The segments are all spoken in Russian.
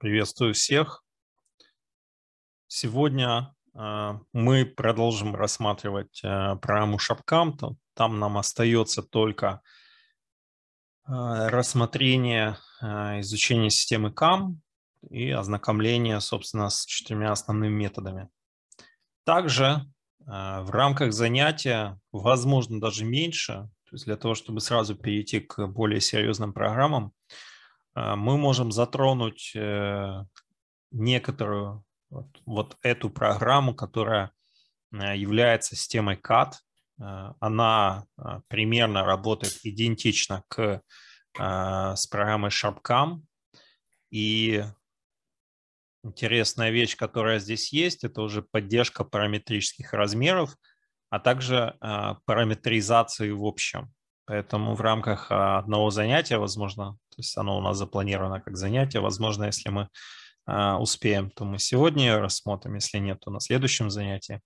Приветствую всех. Сегодня э, мы продолжим рассматривать э, программу Шапкам. Там нам остается только э, рассмотрение изучения системы CAM и ознакомление, собственно, с четырьмя основными методами. Также в рамках занятия, возможно, даже меньше, то есть для того, чтобы сразу перейти к более серьезным программам, а, мы можем затронуть э, некоторую вот, вот эту программу, которая э, является системой CAD. Э, она примерно работает идентично к, с программой SharpCam. И интересная вещь, которая здесь есть, это уже поддержка параметрических размеров, а также параметризации в общем. Поэтому в рамках а, одного занятия, возможно, то есть оно у нас запланировано как занятие, возможно, если мы а, успеем, то мы сегодня рассмотрим, если нет, то на следующем занятии.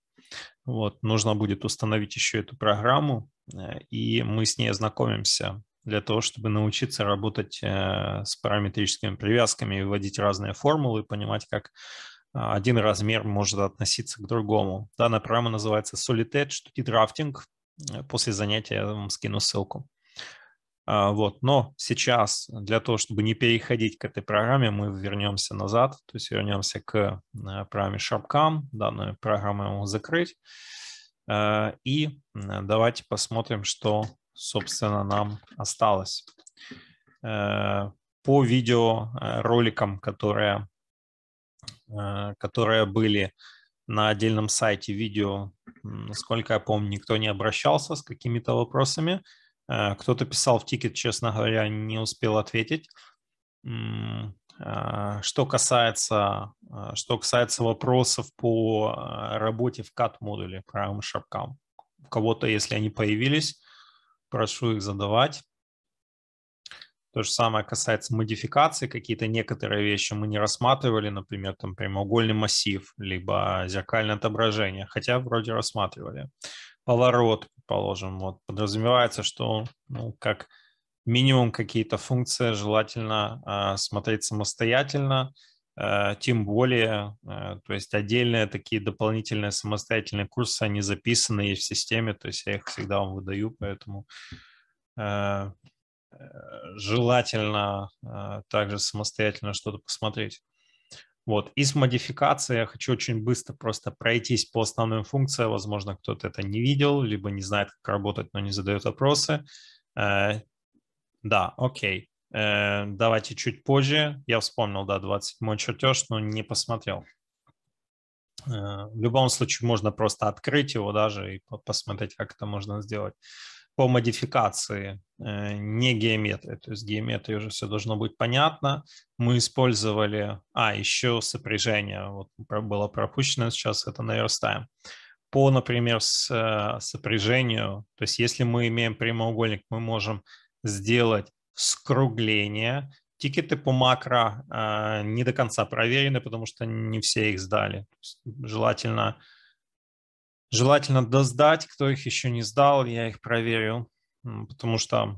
Вот, нужно будет установить еще эту программу, э, и мы с ней ознакомимся для того, чтобы научиться работать э, с параметрическими привязками, вводить разные формулы, понимать, как а, один размер может относиться к другому. Данная программа называется Solid Edge Dрафтинг. После занятия я вам скину ссылку. А, вот. Но сейчас для того, чтобы не переходить к этой программе, мы вернемся назад, то есть вернемся к э, программе SharpCam. Данную программу я могу закрыть. Э, и э, давайте посмотрим, что, собственно, нам осталось. По видеороликам, которые, которые были на отдельном сайте видео, насколько я помню, никто не обращался с какими-то вопросами. Э, кто-то писал в тикет, честно говоря, не успел ответить. А, что касается, а, что касается вопросов по а, работе в CAT-модуле, правым шапкам. У кого-то, если они появились, прошу их задавать. То же самое касается модификации. Какие-то некоторые вещи мы не рассматривали, например, там прямоугольный массив, либо зеркальное отображение, хотя вроде рассматривали. Поворот, положим, вот подразумевается, что ну, как минимум какие-то функции желательно э, смотреть самостоятельно, э, тем более, э, то есть отдельные такие дополнительные самостоятельные курсы, они записаны и в системе, то есть я их всегда вам выдаю, поэтому Э, желательно э, также самостоятельно что-то посмотреть. Вот. Из модификации я хочу очень быстро просто пройтись по основным функциям. Возможно, кто-то это не видел, либо не знает, как работать, но не задает вопросы. Э, да, окей. Давайте чуть позже. Я вспомнил, да, 27 чертеж, но не посмотрел. В любом случае, можно просто открыть его даже и посмотреть, как это можно сделать по модификации э, не геометрия, То есть геометрия уже все должно быть понятно. Мы использовали... А, еще сопряжение. Вот было пропущено, сейчас это наверстаем. По, например, с, э, сопряжению, то есть если мы имеем прямоугольник, мы можем сделать скругление. Тикеты по макро э, не до конца проверены, потому что не все их сдали. Желательно Желательно доздать, кто их еще не сдал, я их проверю, потому что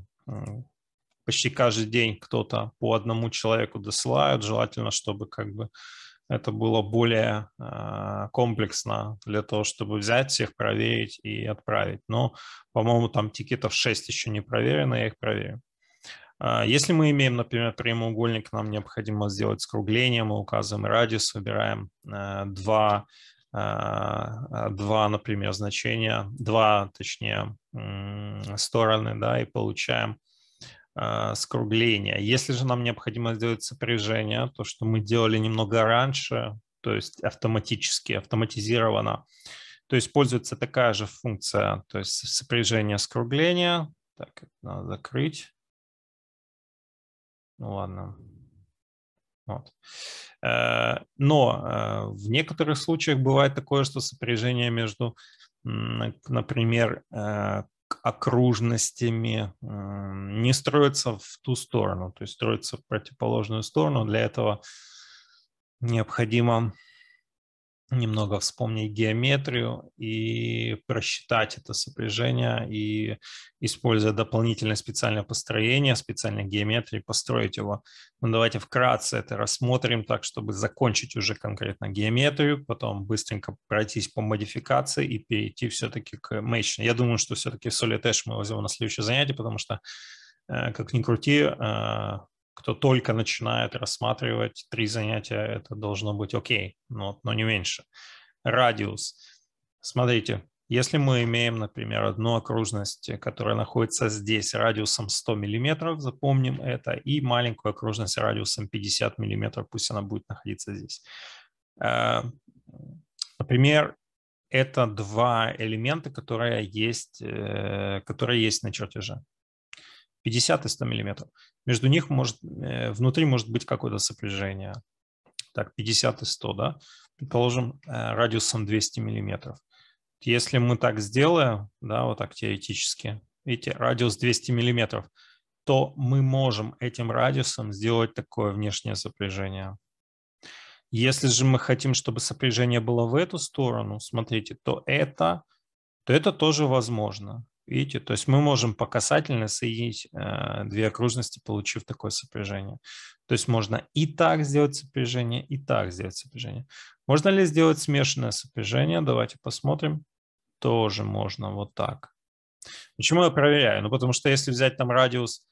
почти каждый день кто-то по одному человеку досылают. Желательно, чтобы как бы это было более а, комплексно для того, чтобы взять всех, проверить и отправить. Но, по-моему, там тикетов 6 еще не проверено, я их проверю. А, если мы имеем, например, прямоугольник, нам необходимо сделать скругление, мы указываем радиус, выбираем а, два. А, два, например, значения, два, точнее, стороны, да, и получаем а, скругление. Если же нам необходимо сделать сопряжение, то, что мы делали немного раньше, то есть автоматически, автоматизировано, то используется такая же функция, то есть сопряжение скругления. Так, это надо закрыть. Ну ладно. Вот. Э, но э, в некоторых случаях бывает такое, что сопряжение между, например, э, окружностями не строится в ту сторону, то есть строится в противоположную сторону. Для этого необходимо немного вспомнить геометрию и просчитать это сопряжение и, используя дополнительное специальное построение, специальной геометрии, построить его. Ну, давайте вкратце это рассмотрим так, чтобы закончить уже конкретно геометрию, потом быстренько пройтись по модификации и перейти все-таки к мейчну. Я думаю, что все-таки Solid Edge мы возьмем на следующее занятие, потому что, э, как ни крути, э, кто только начинает рассматривать три занятия, это должно быть окей, но, но не меньше. Радиус. Смотрите, если мы имеем, например, одну окружность, которая находится здесь радиусом 100 мм, запомним это, и маленькую окружность радиусом 50 мм, пусть она будет находиться здесь. Э, например, это два элемента, которые есть, э, которые есть на чертеже. 50 и 100 миллиметров. Между них может, э, внутри может быть какое-то сопряжение. Так, 50 и 100, да? Предположим, э, радиусом 200 миллиметров. Если мы так сделаем, да, вот так теоретически, видите, радиус 200 миллиметров, то мы можем этим радиусом сделать такое внешнее сопряжение. Если же мы хотим, чтобы сопряжение было в эту сторону, смотрите, то это, то это тоже возможно. Видите, то есть мы можем по касательно соединить э, две окружности, получив такое сопряжение. То есть можно и так сделать сопряжение, и так сделать сопряжение. Можно ли сделать смешанное сопряжение? Давайте посмотрим. Тоже можно вот так. Почему я проверяю? Ну, потому что если взять там радиус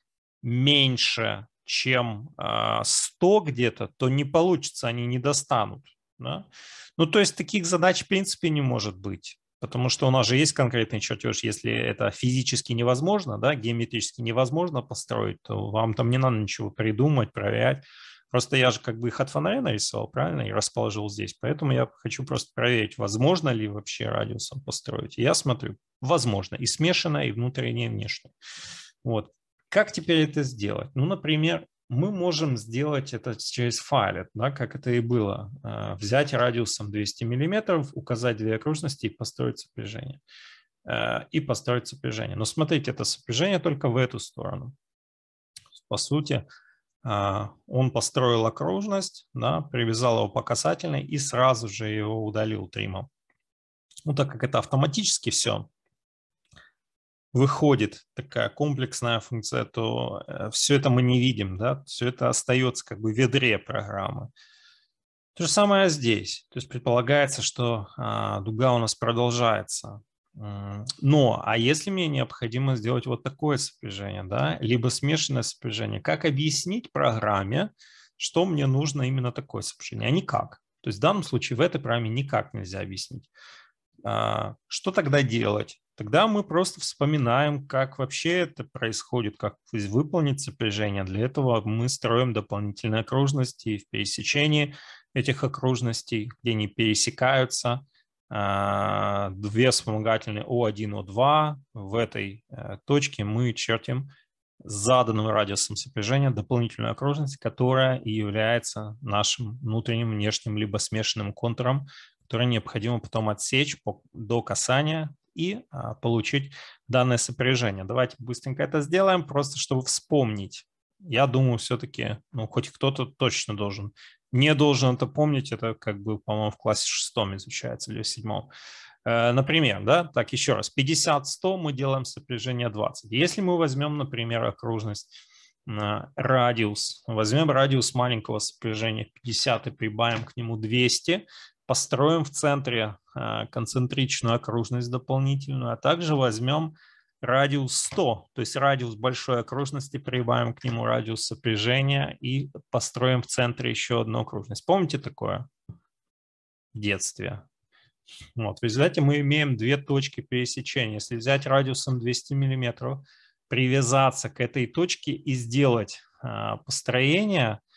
меньше, чем э, а, 100 где-то, то не получится, они не достанут. Да? Ну, то есть таких задач в принципе не может быть. Потому что у нас же есть конкретный чертеж, если это физически невозможно, да, геометрически невозможно построить, то вам там не надо ничего придумать, проверять. Просто я же как бы их от фонаря нарисовал, правильно, и расположил здесь. Поэтому я хочу просто проверить, возможно ли вообще радиусом построить. И я смотрю, возможно, и смешанное, и внутреннее, и внешнее. Вот. Как теперь это сделать? Ну, например, мы можем сделать это через файлет, да, как это и было. Э, взять радиусом 200 мм, указать две окружности и построить сопряжение. Э, и построить сопряжение. Но смотрите, это сопряжение только в эту сторону. По сути, э, он построил окружность, да, привязал его по касательной и сразу же его удалил тримом. Ну, так как это автоматически все, выходит такая комплексная функция, то э, все это мы не видим, да, все это остается как бы в ведре программы. То же самое здесь. То есть предполагается, что а, дуга у нас продолжается. Но, а если мне необходимо сделать вот такое сопряжение, да, либо смешанное сопряжение, как объяснить программе, что мне нужно именно такое сопряжение, а никак. То есть в данном случае в этой программе никак нельзя объяснить. А, что тогда делать? Тогда мы просто вспоминаем, как вообще это происходит, как выполнить сопряжение. Для этого мы строим дополнительные окружности в пересечении этих окружностей, где они пересекаются, а, две вспомогательные о 1 о 2 В этой э, точке мы чертим заданным радиусом сопряжения дополнительную окружность, которая и является нашим внутренним, внешним либо смешанным контуром которые необходимо потом отсечь по, до касания и а, получить данное сопряжение. Давайте быстренько это сделаем, просто чтобы вспомнить. Я думаю, все-таки, ну, хоть кто-то точно должен. Не должен это помнить, это как бы, по-моему, в классе шестом изучается или в седьмом. Э, например, да, так еще раз, 50-100 мы делаем сопряжение 20. Если мы возьмем, например, окружность а, радиус, возьмем радиус маленького сопряжения 50 и прибавим к нему 200, построим в центре а, концентричную окружность дополнительную, а также возьмем радиус 100, то есть радиус большой окружности, прибавим к нему радиус сопряжения и построим в центре еще одну окружность. Помните такое в детстве? Вот, в результате мы имеем две точки пересечения. Если взять радиусом 200 миллиметров, привязаться к этой точке и сделать а, построение –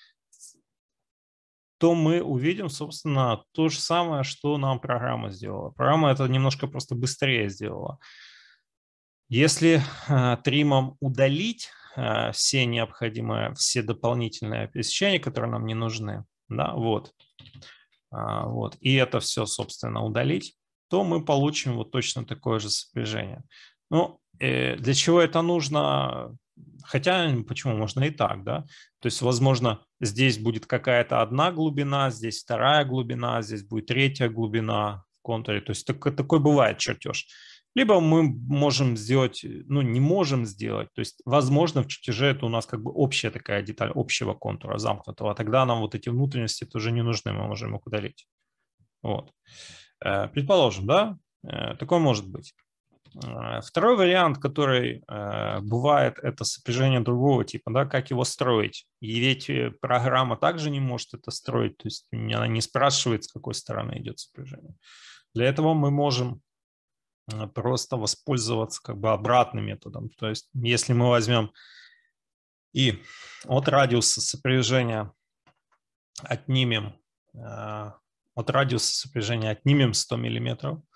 то мы увидим, собственно, то же самое, что нам программа сделала. Программа это немножко просто быстрее сделала. Если э, тримом удалить э, все необходимые, все дополнительные пересечения, которые нам не нужны, да, вот, а, вот, и это все, собственно, удалить, то мы получим вот точно такое же сопряжение. Ну, э, для чего это нужно, Хотя, почему, можно и так, да? То есть, возможно, здесь будет какая-то одна глубина, здесь вторая глубина, здесь будет третья глубина в контуре. То есть, так, такой бывает чертеж. Либо мы можем сделать, ну, не можем сделать. То есть, возможно, в чертеже это у нас как бы общая такая деталь общего контура замкнутого. А тогда нам вот эти внутренности тоже не нужны, мы можем их удалить. Вот. Э, предположим, да? Э, такое может быть. А, второй вариант, который э, бывает, это сопряжение другого типа, да, как его строить. И ведь э, программа также не может это строить, то есть она не спрашивает, с какой стороны идет сопряжение. Для этого мы можем э, просто воспользоваться как бы обратным методом. То есть если мы возьмем и от радиуса сопряжения отнимем, от радиуса сопряжения отнимем 100 миллиметров –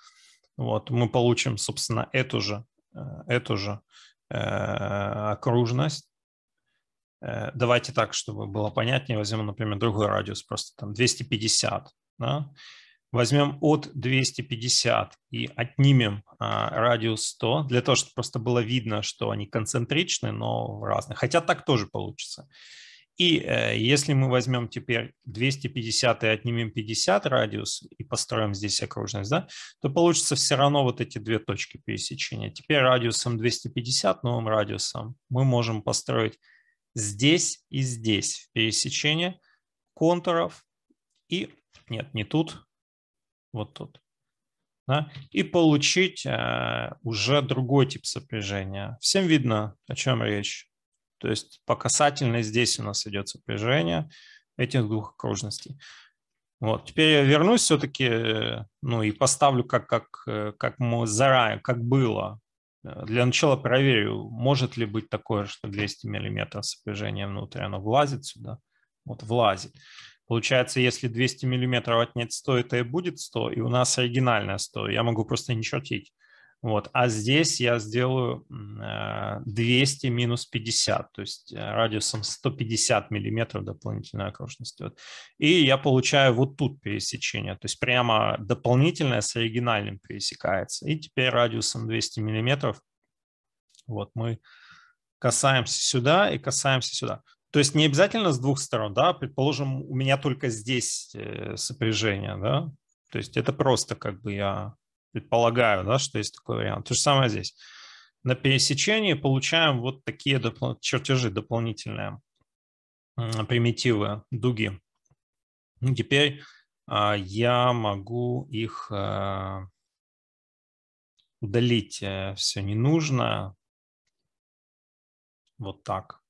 вот, мы получим, собственно, эту же, э, эту же э, окружность. Э, давайте так, чтобы было понятнее, возьмем, например, другой радиус, просто там 250. Да? Возьмем от 250 и отнимем э, радиус 100, для того, чтобы просто было видно, что они концентричны, но разные. Хотя так тоже получится. И э, если мы возьмем теперь 250 и отнимем 50 радиус и построим здесь окружность, да, то получится все равно вот эти две точки пересечения. Теперь радиусом 250, новым радиусом, мы можем построить здесь и здесь пересечение контуров и, нет, не тут, вот тут. Да, и получить э, уже другой тип сопряжения. Всем видно, о чем речь? То есть по касательной здесь у нас идет сопряжение этих двух окружностей. Вот. Теперь я вернусь все-таки э, ну, и поставлю, как, как, э, как мы заранее, как было. Э, для начала проверю, может ли быть такое, что 200 мм сопряжения внутрь, оно влазит сюда. Вот влазит. Получается, если 200 мм отнять 100, это и будет 100, и у нас оригинальное 100. Я могу просто не чертить. Вот. А здесь я сделаю 200 э, минус 50, то есть э, радиусом 150 миллиметров дополнительная окружность. Вот. И я получаю вот тут пересечение, то есть прямо дополнительное с оригинальным пересекается. И теперь радиусом 200 миллиметров вот мы касаемся сюда и касаемся сюда. То есть не обязательно с двух сторон, да, предположим, у меня только здесь э, сопряжение, да, то есть это просто как бы я предполагаю, да, что есть такой вариант. То же самое здесь. На пересечении получаем вот такие допл- чертежи дополнительные, примитивы, дуги. теперь а, я могу их а, удалить э, все не нужно. Вот так.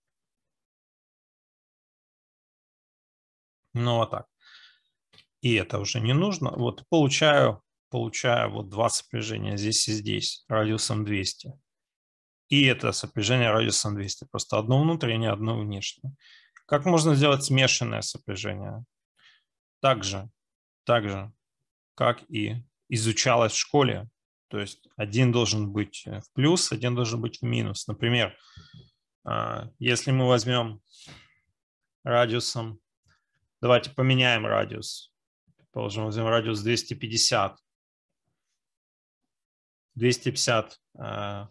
Ну, вот так. И это уже не нужно. Вот получаю получаю вот два сопряжения здесь и здесь радиусом 200. И это сопряжение радиусом 200. Просто одно внутреннее, одно внешнее. Как можно сделать смешанное сопряжение? Так же, так же, как и изучалось в школе. То есть один должен быть э, в плюс, один должен быть в минус. Например, а, если мы возьмем радиусом, давайте поменяем радиус. Положим, возьмем радиус 250. 250 э,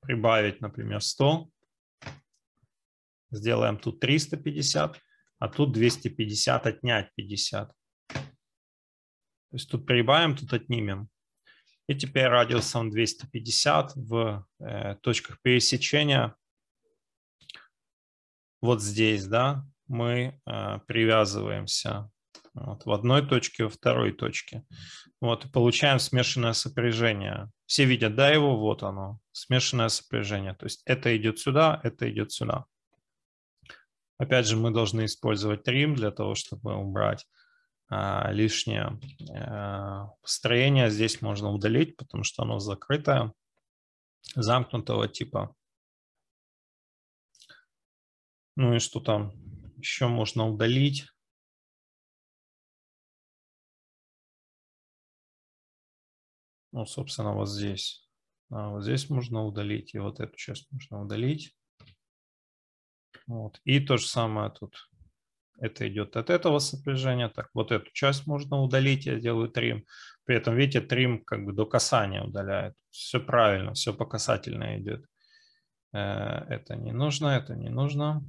прибавить, например, 100. Сделаем тут 350, а тут 250 отнять 50. То есть тут прибавим, тут отнимем. И теперь радиусом 250 в э, точках пересечения вот здесь, да, мы э, привязываемся вот, в одной точке, во второй точке. Вот, и получаем смешанное сопряжение все видят, да, его, вот оно, смешанное сопряжение. То есть это идет сюда, это идет сюда. Опять же, мы должны использовать trim для того, чтобы убрать а, лишнее а, построение. Здесь можно удалить, потому что оно закрытое, замкнутого типа. Ну и что там еще можно удалить? ну, собственно, вот здесь. А вот здесь можно удалить, и вот эту часть можно удалить. Вот. И то же самое тут. Это идет от этого сопряжения. Так, вот эту часть можно удалить, я делаю трим. При этом, видите, трим как бы до касания удаляет. Все правильно, все по касательной идет. Э, это не нужно, это не нужно.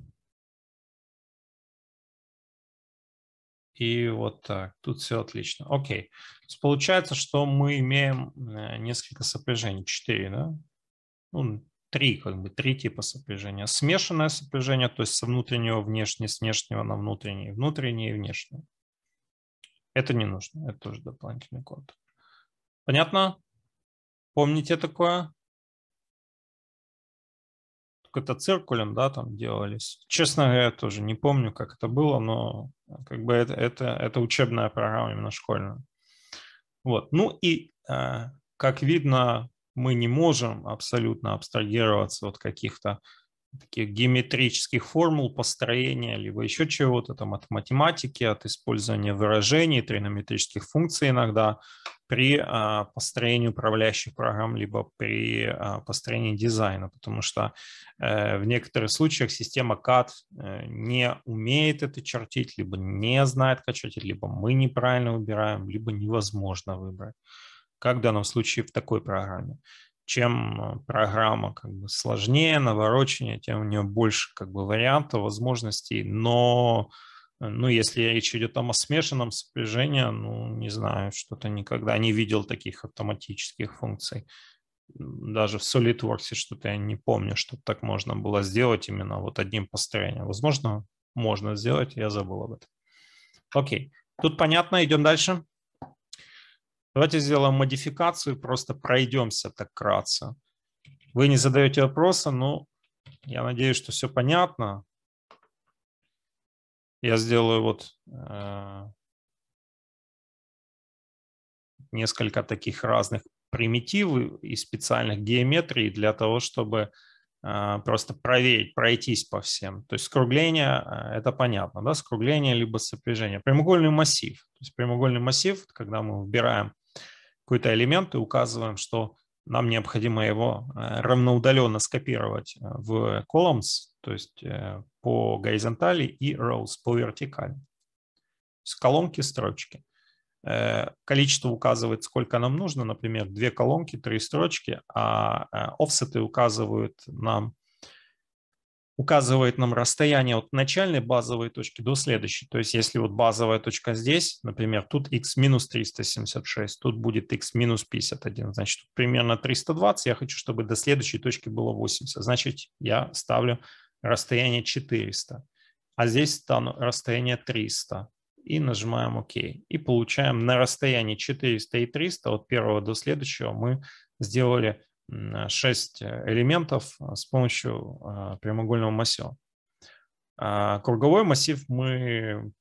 и вот так. Тут все отлично. Окей. То получается, что мы имеем э, несколько сопряжений. Четыре, да? Ну, три, как бы, три типа сопряжения. Смешанное сопряжение, то есть со внутреннего внешнего, с внешнего на внутренний, внутренний и внешний. Это не нужно, это тоже дополнительный код. Понятно? Помните такое? какой-то циркулем, да, там делались. Честно говоря, тоже не помню, как это было, но как бы это, это, это учебная программа именно школьная. Вот. Ну и, э, как видно, мы не можем абсолютно абстрагироваться от каких-то таких геометрических формул построения, либо еще чего-то там от математики, от использования выражений, тригонометрических функций иногда при а, построении управляющих программ, либо при а, построении дизайна, потому что э, в некоторых случаях система CAD э, не умеет это чертить, либо не знает, как чертить, либо мы неправильно выбираем, либо невозможно выбрать, как в данном случае в такой программе чем а, программа как бы сложнее, навороченнее, тем у нее больше как бы вариантов, возможностей, но э, ну, если речь идет там о смешанном сопряжении, ну, не знаю, что-то никогда не видел таких автоматических функций. Даже в SolidWorks что-то я не помню, что так можно было сделать именно вот одним построением. Возможно, можно сделать, я забыл об этом. Окей, тут понятно, идем дальше. Давайте сделаем модификацию, просто пройдемся так кратко. Вы не задаете вопроса, но я надеюсь, что все понятно. Я сделаю вот э, несколько таких разных примитивов и специальных геометрий для того, чтобы э, просто проверить, пройтись по всем. То есть скругление, э, это понятно, да, скругление либо сопряжение. Прямоугольный массив. То есть прямоугольный массив, когда мы выбираем какой-то элемент и указываем, что нам необходимо его э, равноудаленно скопировать э, в columns, то есть э, по горизонтали и rows по вертикали. С колонки строчки. Количество указывает, сколько нам нужно, например, две колонки, три строчки, а офсеты указывают нам указывает нам расстояние от начальной базовой точки до следующей. То есть если вот базовая точка здесь, например, тут x минус 376, тут будет x минус 51, значит тут примерно 320, я хочу, чтобы до следующей точки было 80, значит я ставлю расстояние 400, а здесь стану расстояние 300 и нажимаем ОК. И получаем на расстоянии 400 и 300 от первого до следующего мы сделали 6 а, э, элементов а, с помощью а, прямоугольного массива. Круговой массив мы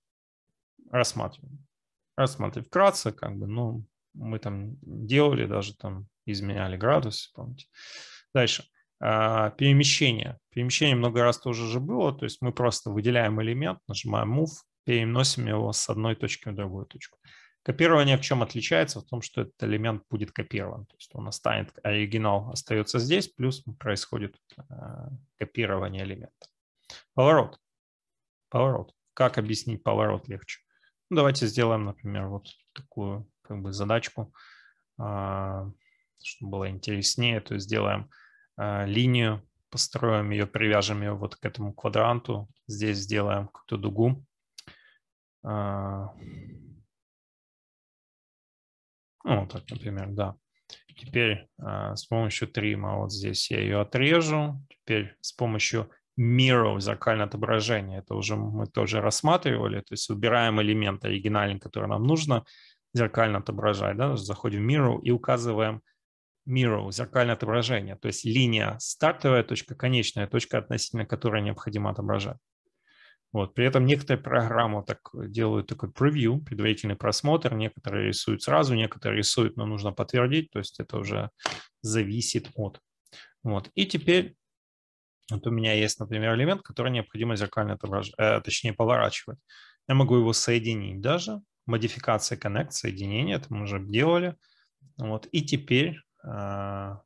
рассматриваем. Рассматриваем вкратце, как бы, ну, мы там делали, даже там изменяли градус, помните. Дальше. Перемещение. Перемещение много раз тоже же было, то есть мы просто выделяем элемент, нажимаем Move, переносим его с одной точки в другую точку. Копирование в чем отличается? В том, что этот элемент будет копирован. То есть он останет, оригинал остается здесь, плюс происходит а, копирование элемента. Поворот. Поворот. Как объяснить поворот легче? Ну, давайте сделаем, например, вот такую как бы задачку, а, чтобы было интереснее. То есть сделаем а, линию, построим ее, привяжем ее вот к этому квадранту. Здесь сделаем какую-то дугу ну, вот так, например, да. Теперь э, с помощью трима вот здесь я ее отрежу. Теперь с помощью mirror, зеркальное отображение, это уже мы тоже рассматривали, то есть выбираем элемент оригинальный, который нам нужно зеркально отображать, да, заходим в mirror и указываем mirror, зеркальное отображение, то есть линия стартовая точка, конечная точка, относительно которой необходимо отображать. Вот. При этом некоторые программы так делают такой превью, предварительный просмотр, некоторые рисуют сразу, некоторые рисуют, но нужно подтвердить, то есть это уже зависит от. Вот. И теперь вот у меня есть, например, элемент, который необходимо зеркально отображать, э, точнее поворачивать. Я могу его соединить даже, модификация connect, соединение, это мы уже делали. Вот. И теперь э,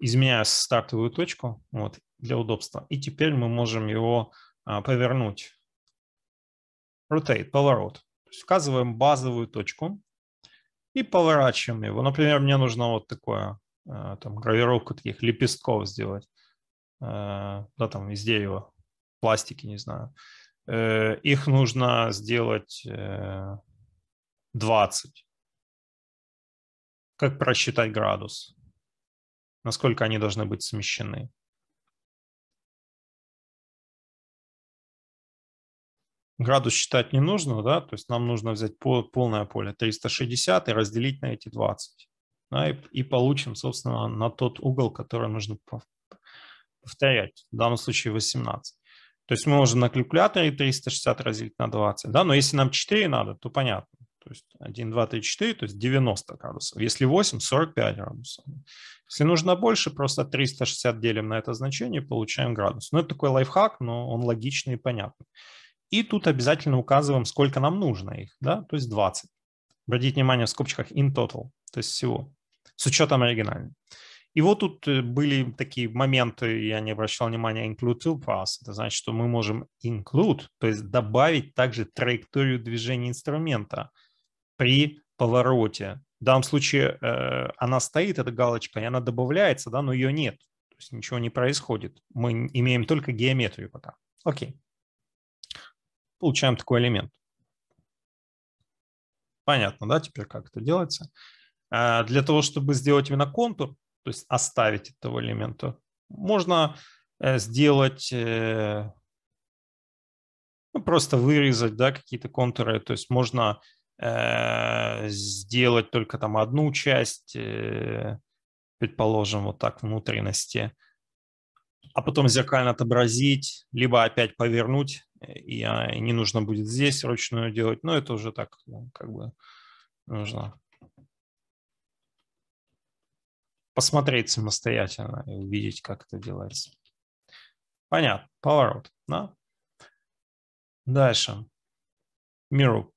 изменяю стартовую точку вот, для удобства. И теперь мы можем его а, повернуть. Rotate, поворот. То есть указываем базовую точку и поворачиваем его. Например, мне нужно вот такое, а, там, гравировку таких лепестков сделать. А, да, там, из дерева, пластики, не знаю. Э, их нужно сделать 20. Э, как просчитать градус? Насколько они должны быть смещены? градус считать не нужно, да, то есть нам нужно взять полное поле 360 и разделить на эти 20. Да, и, и получим, собственно, на тот угол, который нужно повторять, в данном случае 18. То есть мы можем на калькуляторе 360 разделить на 20, да, но если нам 4 надо, то понятно. То есть 1, 2, 3, 4, то есть 90 градусов. Если 8, 45 градусов. Если нужно больше, просто 360 делим на это значение, получаем градус. Ну, это такой лайфхак, но он логичный и понятный. И тут обязательно указываем, сколько нам нужно их, да, то есть 20. Обратите внимание в скобочках in total, то есть всего, с учетом оригинального. И вот тут э, были такие моменты, я не обращал внимания, include tool pass. Это значит, что мы можем include, то есть добавить также траекторию движения инструмента при повороте. В данном случае э, она стоит, эта галочка, и она добавляется, да, но ее нет. То есть ничего не происходит. Мы имеем только геометрию пока. Окей получаем такой элемент. Понятно, да, теперь как это делается. А, для того, чтобы сделать именно контур, то есть оставить этого элемента, можно э, сделать, э, ну, просто вырезать, да, какие-то контуры, то есть можно э, сделать только там одну часть, предположим, вот так внутренности, а потом зеркально отобразить, либо опять повернуть а, и не нужно будет здесь ручную делать, но это уже так ну, как бы нужно посмотреть самостоятельно и увидеть, как это делается. Понятно, поворот, да? Дальше. Mirror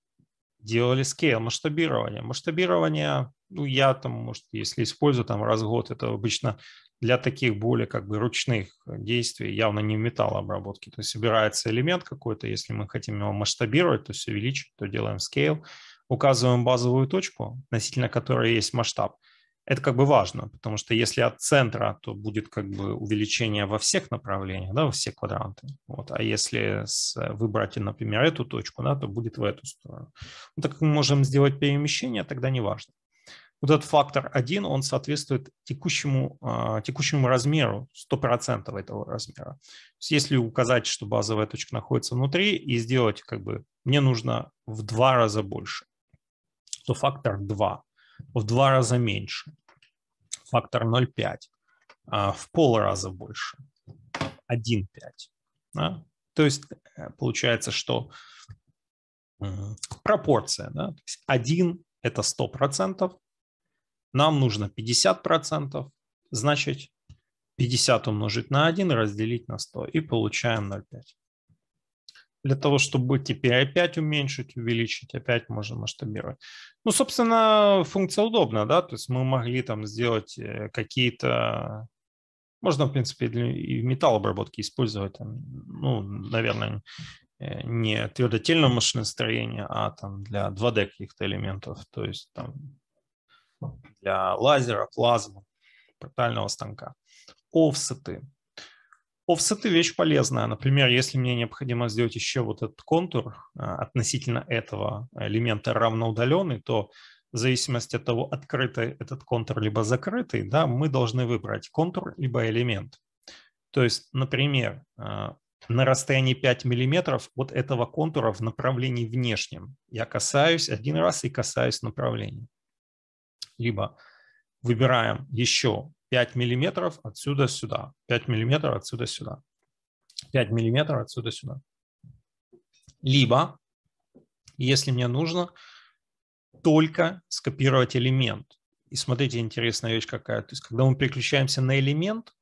делали scale масштабирование. Масштабирование, ну, я там, может, если использую там раз в год, это обычно для таких более как бы ручных действий, явно не в металлообработке. То есть собирается элемент какой-то, если мы хотим его масштабировать, то есть увеличить, то делаем scale, указываем базовую точку, относительно которой есть масштаб – это как бы важно, потому что если от центра, то будет как бы увеличение во всех направлениях, да, во все квадранты. Вот. А если с, э, выбрать, например, эту точку, да, то будет в эту сторону. Ну, так как мы можем сделать перемещение, тогда не важно. Вот этот фактор 1, он соответствует текущему, а, текущему размеру, 100% этого размера. если указать, что базовая точка находится внутри, и сделать как бы, мне нужно в два раза больше, то фактор 2 в два раза меньше, фактор 0,5, а, в пол раза больше, 1,5. Да? То есть э, получается, что пропорция, да? 1 – это 100%, нам нужно 50%, значит 50 умножить на 1 разделить на 100 и получаем 0,5 для того, чтобы теперь опять уменьшить, увеличить, опять можно масштабировать. Ну, собственно, функция удобна, да, то есть мы могли там сделать э, какие-то, можно, в принципе, и в металлообработке использовать, ну, наверное, э, не твердотельного машиностроения, а там для 2D каких-то элементов, то есть там для лазера, плазмы, портального станка. Офсеты, Офсеты – вещь полезная. Например, если мне необходимо сделать еще вот этот контур а, относительно этого элемента равноудаленный, то в зависимости от того, открытый этот контур либо закрытый, да, мы должны выбрать контур либо элемент. То есть, например, а, на расстоянии 5 миллиметров от этого контура в направлении внешнем. Я касаюсь один раз и касаюсь направления. Либо выбираем еще 5 миллиметров отсюда сюда, 5 миллиметров отсюда сюда, 5 миллиметров отсюда сюда. Либо, если мне нужно, только скопировать элемент. И смотрите, интересная вещь какая. То есть, когда мы переключаемся на элемент,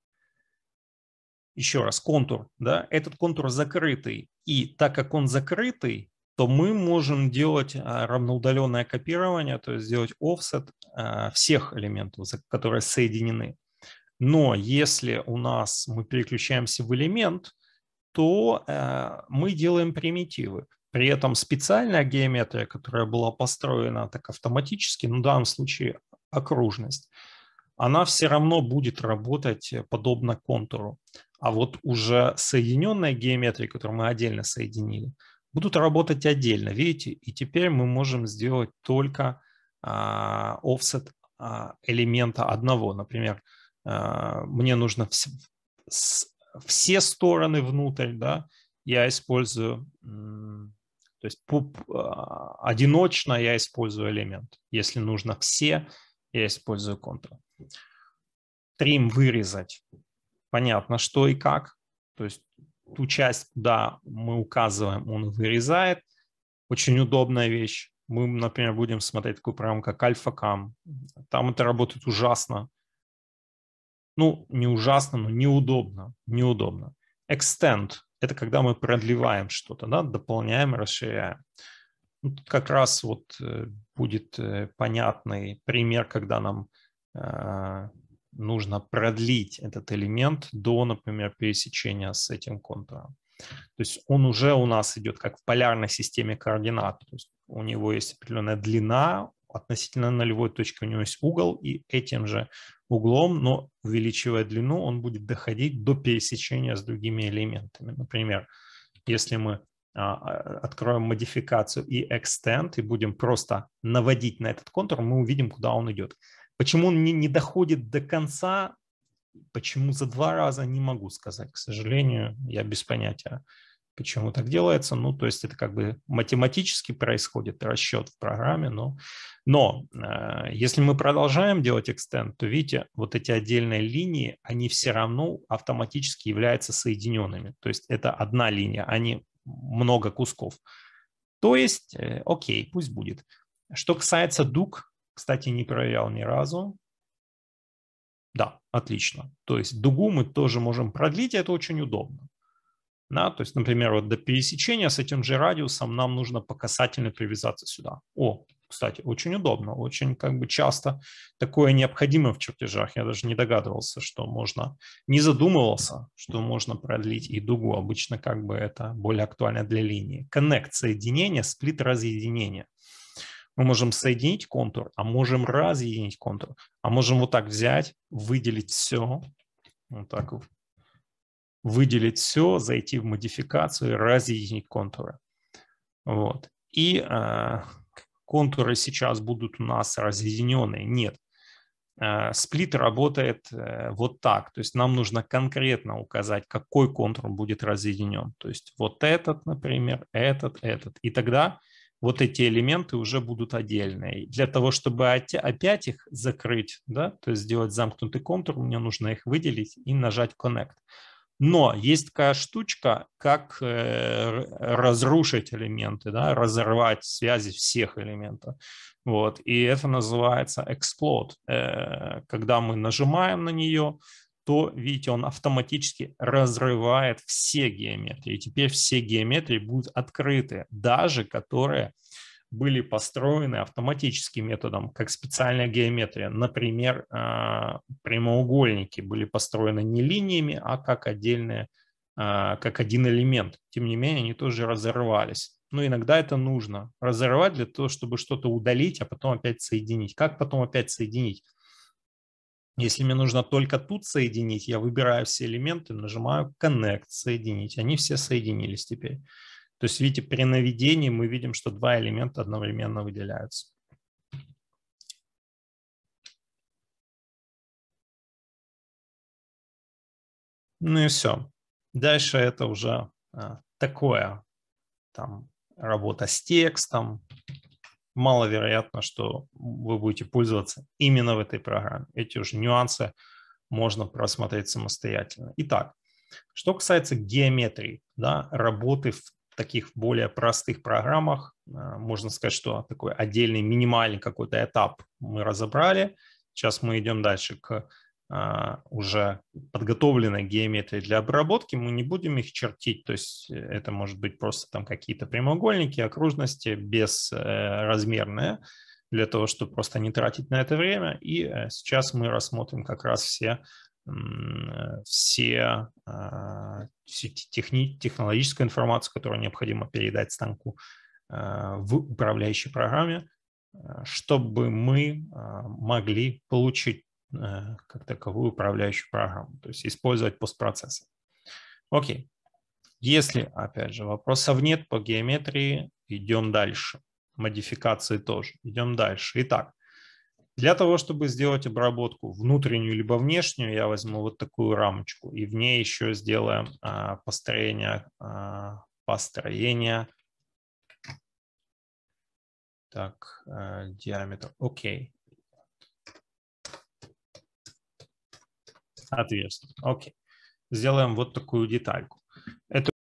еще раз, контур, да, этот контур закрытый. И так как он закрытый, то мы можем делать а, равноудаленное копирование, то есть сделать offset а, всех элементов, которые соединены. Но если у нас мы переключаемся в элемент, то а, мы делаем примитивы. При этом специальная геометрия, которая была построена так автоматически, ну, в данном случае окружность, она все равно будет работать подобно контуру. А вот уже соединенная геометрия, которую мы отдельно соединили, будут работать отдельно, видите? И теперь мы можем сделать только а, offset а, элемента одного. Например, а, мне нужно вс с, все стороны внутрь, да, я использую, то есть пуп, а, одиночно я использую элемент. Если нужно все, я использую контур. Трим вырезать. Понятно, что и как. То есть ту часть, куда мы указываем, он вырезает. Очень удобная вещь. Мы, например, будем смотреть такую программу, как AlphaCam. Там это работает ужасно. Ну, не ужасно, но неудобно. Неудобно. Extend – это когда мы продлеваем что-то, да, дополняем, расширяем. Ну, тут как раз вот э, будет э, понятный пример, когда нам э, нужно продлить этот элемент до, например, пересечения с этим контуром. То есть он уже у нас идет как в полярной системе координат. То есть у него есть определенная длина, относительно нулевой точки у него есть угол, и этим же углом, но увеличивая длину, он будет доходить до пересечения с другими элементами. Например, если мы а, откроем модификацию и extend и будем просто наводить на этот контур, мы увидим, куда он идет. Почему он не, не доходит до конца, почему за два раза, не могу сказать. К сожалению, я без понятия, почему так делается. Ну, то есть это как бы математически происходит расчет в программе. Но, но э, если мы продолжаем делать экстенд, то видите, вот эти отдельные линии, они все равно автоматически являются соединенными. То есть это одна линия, а не много кусков. То есть, э, окей, пусть будет. Что касается дуг, кстати, не проверял ни разу. Да, отлично. То есть дугу мы тоже можем продлить, и это очень удобно. Да, то есть, например, вот до пересечения с этим же радиусом нам нужно по касательной привязаться сюда. О, кстати, очень удобно, очень как бы часто такое необходимо в чертежах. Я даже не догадывался, что можно, не задумывался, что можно продлить и дугу. Обычно как бы это более актуально для линии. Коннект, соединение, сплит, разъединение. Мы можем соединить контур, а можем разъединить контур, а можем вот так взять, выделить все, вот так выделить все, зайти в модификацию разъединить контуры. Вот. И э, контуры сейчас будут у нас разъединенные. Нет. А, сплит работает э, вот так. То есть нам нужно конкретно указать, какой контур будет разъединен. То есть вот этот, например, этот, этот. И тогда вот эти элементы уже будут отдельные. Для того, чтобы опять их закрыть, да, то есть сделать замкнутый контур, мне нужно их выделить и нажать Connect. Но есть такая штучка, как э, разрушить элементы, да, разорвать связи всех элементов. Вот. И это называется explode. Э, когда мы нажимаем на нее, то, видите, он автоматически разрывает все геометрии. И теперь все геометрии будут открыты, даже которые были построены автоматическим методом, как специальная геометрия. Например, а, прямоугольники были построены не линиями, а как отдельные, а, как один элемент. Тем не менее, они тоже разорвались. Но иногда это нужно разорвать для того, чтобы что-то удалить, а потом опять соединить. Как потом опять соединить? Если мне нужно только тут соединить, я выбираю все элементы, нажимаю Connect, соединить. Они все соединились теперь. То есть, видите, при наведении мы видим, что два элемента одновременно выделяются. Ну и все. Дальше это уже а, такое, там, работа с текстом, маловероятно, что вы будете пользоваться именно в этой программе. Эти уже нюансы можно просмотреть самостоятельно. Итак, что касается геометрии, да, работы в таких более простых программах, э, можно сказать, что такой отдельный минимальный какой-то этап мы разобрали. Сейчас мы идем дальше к а, уже подготовленной геометрии для обработки, мы не будем их чертить, то есть э, это может быть просто там какие-то прямоугольники, окружности безразмерные, э, для того, чтобы просто не тратить на это время. И э, сейчас мы рассмотрим как раз все, все, а, все техни, технологическую информацию, которую необходимо передать станку а, в управляющей программе, чтобы мы могли получить Э, как таковую управляющую программу, то есть использовать постпроцессы. Окей. Если, опять же, вопросов нет по геометрии, идем дальше. Модификации тоже. Идем дальше. Итак, для того, чтобы сделать обработку внутреннюю либо внешнюю, я возьму вот такую рамочку, и в ней еще сделаем а, построение, а, построение, так, а, диаметр, окей. Отверстие. Окей. Сделаем вот такую детальку. Это